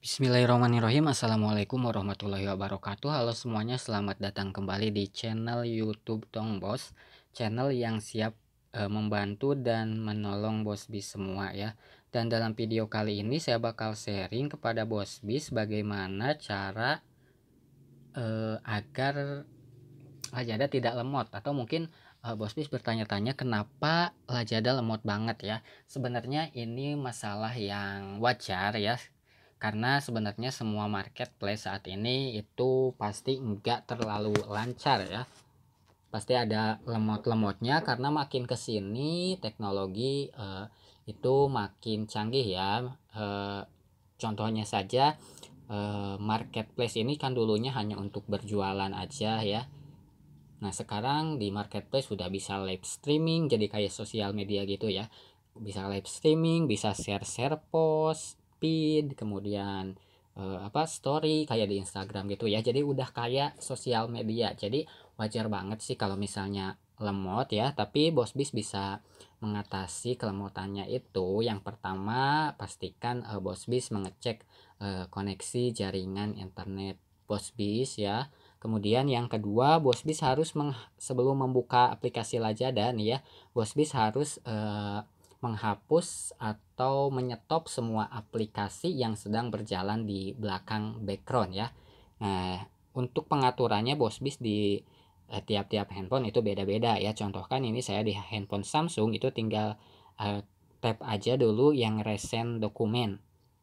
Bismillahirrahmanirrahim Assalamualaikum warahmatullahi wabarakatuh Halo semuanya selamat datang kembali di channel youtube Tong Bos Channel yang siap e, membantu dan menolong Bos Bis semua ya Dan dalam video kali ini saya bakal sharing kepada Bos Bis Bagaimana cara e, agar lajada tidak lemot Atau mungkin uh, Bos Bis bertanya-tanya kenapa lajada lemot banget ya. Sebenarnya ini masalah yang wajar ya karena sebenarnya semua marketplace saat ini itu pasti enggak terlalu lancar ya pasti ada lemot-lemotnya karena makin ke sini teknologi eh, itu makin canggih ya eh, contohnya saja eh, marketplace ini kan dulunya hanya untuk berjualan aja ya nah sekarang di marketplace sudah bisa live streaming jadi kayak sosial media gitu ya bisa live streaming bisa share share post feed kemudian uh, apa story kayak di Instagram gitu ya jadi udah kayak sosial media jadi wajar banget sih kalau misalnya lemot ya tapi bos bis bisa mengatasi kelemotannya itu yang pertama pastikan uh, bos bis mengecek uh, koneksi jaringan internet bos bis ya kemudian yang kedua bos bis harus meng sebelum membuka aplikasi Lazada nih ya bos bis harus uh, menghapus atau menyetop semua aplikasi yang sedang berjalan di belakang background ya. Nah, untuk pengaturannya Bosbis di tiap eh, tiap-tiap handphone itu beda-beda ya. Contohkan ini saya di handphone Samsung itu tinggal eh, tap aja dulu yang recent dokumen.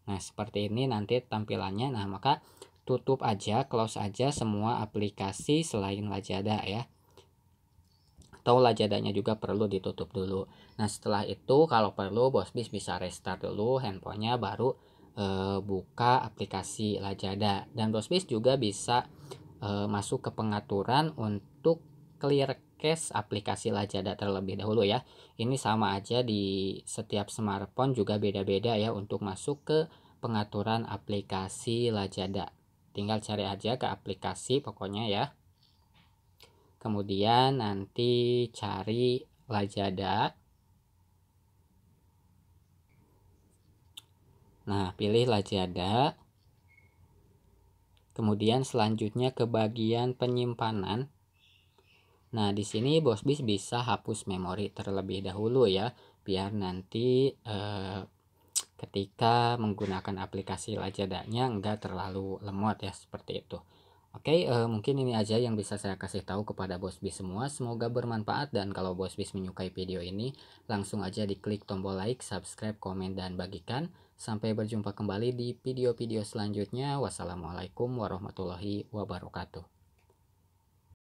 Nah, seperti ini nanti tampilannya. Nah, maka tutup aja, close aja semua aplikasi selain Lazada ya atau lajadanya juga perlu ditutup dulu. Nah setelah itu kalau perlu Bosbis bisa restart dulu handphonenya baru e, buka aplikasi Lajada dan Bosbis juga bisa e, masuk ke pengaturan untuk clear cache aplikasi Lajada terlebih dahulu ya. Ini sama aja di setiap smartphone juga beda-beda ya untuk masuk ke pengaturan aplikasi Lajada. Tinggal cari aja ke aplikasi pokoknya ya kemudian nanti cari Lazada nah pilih Lazada kemudian selanjutnya ke bagian penyimpanan Nah, di sini Bosbis bisa hapus memori terlebih dahulu ya, biar nanti eh, ketika menggunakan aplikasi Lazadanya nggak terlalu lemot ya, seperti itu. Oke, okay, uh, eh, mungkin ini aja yang bisa saya kasih tahu kepada Bos Bis semua. Semoga bermanfaat dan kalau Bos Bis menyukai video ini, langsung aja diklik tombol like, subscribe, komen, dan bagikan. Sampai berjumpa kembali di video-video selanjutnya. Wassalamualaikum warahmatullahi wabarakatuh.